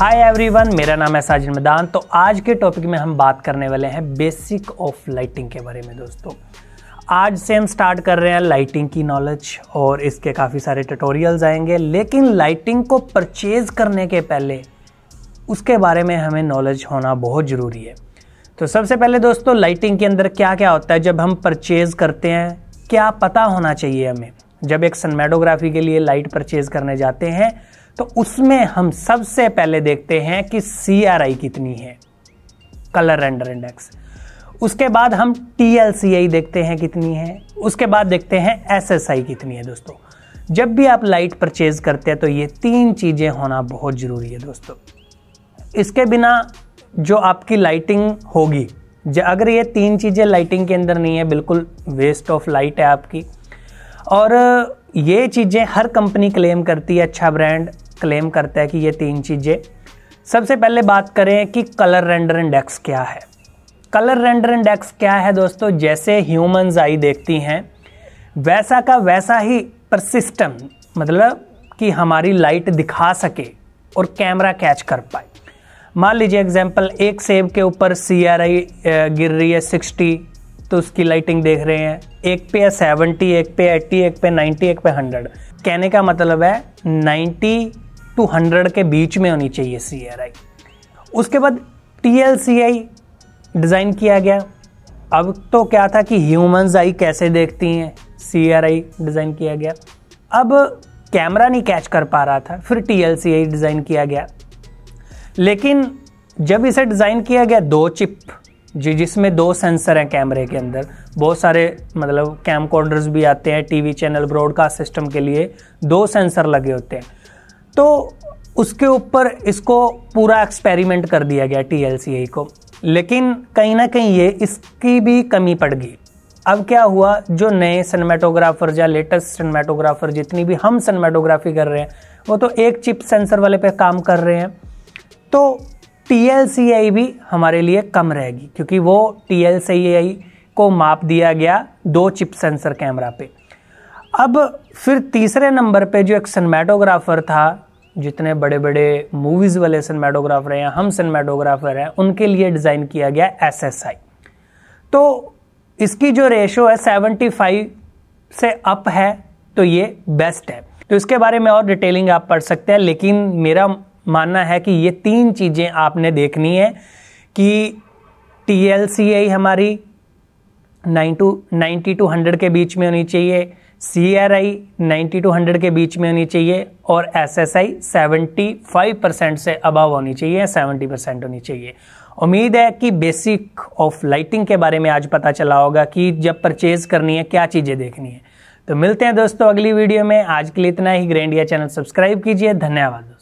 hi everyone मेरा नाम है साजिद मैदान तो आज के टॉपिक में हम बात करने वाले हैं बेसिक ऑफ लाइटिंग के बारे में दोस्तों आज से हम स्टार्ट कर रहे हैं लाइटिंग की नॉलेज और इसके काफ़ी सारे ट्यूटोरियल्स आएंगे लेकिन लाइटिंग को परचेज़ करने के पहले उसके बारे में हमें नॉलेज होना बहुत ज़रूरी है तो सबसे पहले दोस्तों लाइटिंग के अंदर क्या क्या होता है जब हम परचेज़ करते हैं क्या पता होना चाहिए हमें जब एक सनमेडोग्राफी के लिए लाइट परचेज़ करने जाते हैं तो उसमें हम सबसे पहले देखते हैं कि सी कितनी है कलर रेंडर इंडेक्स उसके बाद हम टी देखते हैं कितनी है उसके बाद देखते हैं एस कितनी है दोस्तों जब भी आप लाइट परचेज करते हैं तो ये तीन चीज़ें होना बहुत ज़रूरी है दोस्तों इसके बिना जो आपकी लाइटिंग होगी अगर ये तीन चीज़ें लाइटिंग के अंदर नहीं है बिल्कुल वेस्ट ऑफ लाइट है आपकी और ये चीज़ें हर कंपनी क्लेम करती है अच्छा ब्रांड क्लेम करता है कि ये तीन चीज़ें सबसे पहले बात करें कि कलर रेंडर इंडेक्स क्या है कलर रेंडर इंडेक्स क्या है दोस्तों जैसे ह्यूमंस आई देखती हैं वैसा का वैसा ही परसिस्टम मतलब कि हमारी लाइट दिखा सके और कैमरा कैच कर पाए मान लीजिए एग्जांपल एक सेब के ऊपर सी आर आई गिर रही है सिक्सटी तो उसकी लाइटिंग देख रहे हैं एक पे है सेवेंटी एक पे एट्टी एक पे नाइन्टी एक पे हंड्रेड कहने का मतलब है नाइन्टी टू हंड्रेड के बीच में होनी चाहिए सी आर आई उसके बाद T L C I design किया गया अब तो क्या था कि ह्यूमंस आई कैसे देखती हैं सी आर आई डिज़ाइन किया गया अब कैमरा नहीं कैच कर पा रहा था फिर T L C I design किया गया लेकिन जब इसे डिज़ाइन किया गया दो चिप जी जिसमें दो सेंसर हैं कैमरे के अंदर बहुत सारे मतलब कैम भी आते हैं टीवी चैनल ब्रॉडकास्ट सिस्टम के लिए दो सेंसर लगे होते हैं तो उसके ऊपर इसको पूरा एक्सपेरिमेंट कर दिया गया टी को लेकिन कहीं ना कहीं ये इसकी भी कमी पड़ गई अब क्या हुआ जो नए सिनेमाटोग्राफर या लेटेस्ट सिनेमाटोग्राफर जितनी भी हम सिनेमाटोग्राफी कर रहे हैं वो तो एक चिप सेंसर वाले पे काम कर रहे हैं तो टी भी हमारे लिए कम रहेगी क्योंकि वो टी को माप दिया गया दो चिप सेंसर कैमरा पे अब फिर तीसरे नंबर पे जो एक सिनेमाटोग्राफर था जितने बड़े बड़े मूवीज वाले सिनेमाटोग्राफर हैं हम सिनेमाटोग्राफर हैं उनके लिए डिज़ाइन किया गया एस एस आई तो इसकी जो रेशो है सेवेंटी फाइव से अप है तो ये बेस्ट है तो इसके बारे में और डिटेलिंग आप पढ़ सकते हैं लेकिन मेरा मानना है कि ये तीन चीज़ें आपने देखनी है कि टी एल सी आई हमारी nine two ninety two hundred के बीच में होनी चाहिए C R I ninety two hundred के बीच में होनी चाहिए और S S I seventy five percent से अबव होनी चाहिए या सेवेंटी परसेंट होनी चाहिए उम्मीद है कि बेसिक ऑफ लाइटिंग के बारे में आज पता चला होगा कि जब परचेज करनी है क्या चीज़ें देखनी है तो मिलते हैं दोस्तों अगली वीडियो में आज के लिए इतना ही ग्रैंडिया चैनल सब्सक्राइब कीजिए धन्यवाद